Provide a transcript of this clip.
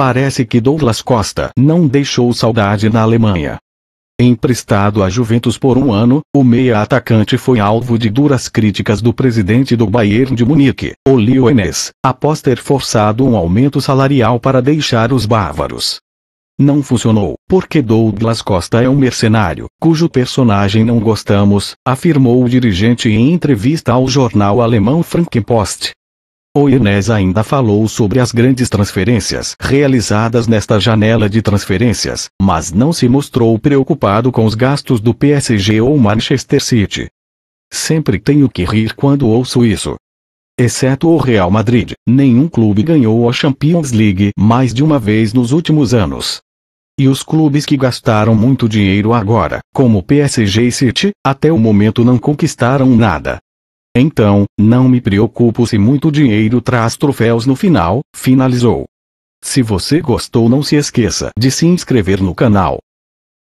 Parece que Douglas Costa não deixou saudade na Alemanha. Emprestado à Juventus por um ano, o meia-atacante foi alvo de duras críticas do presidente do Bayern de Munique, o Enes, após ter forçado um aumento salarial para deixar os bávaros. Não funcionou, porque Douglas Costa é um mercenário, cujo personagem não gostamos, afirmou o dirigente em entrevista ao jornal alemão Frankenpost. O Inés ainda falou sobre as grandes transferências realizadas nesta janela de transferências, mas não se mostrou preocupado com os gastos do PSG ou Manchester City. Sempre tenho que rir quando ouço isso. Exceto o Real Madrid, nenhum clube ganhou a Champions League mais de uma vez nos últimos anos. E os clubes que gastaram muito dinheiro agora, como PSG e City, até o momento não conquistaram nada. Então, não me preocupo se muito dinheiro traz troféus no final, finalizou. Se você gostou não se esqueça de se inscrever no canal.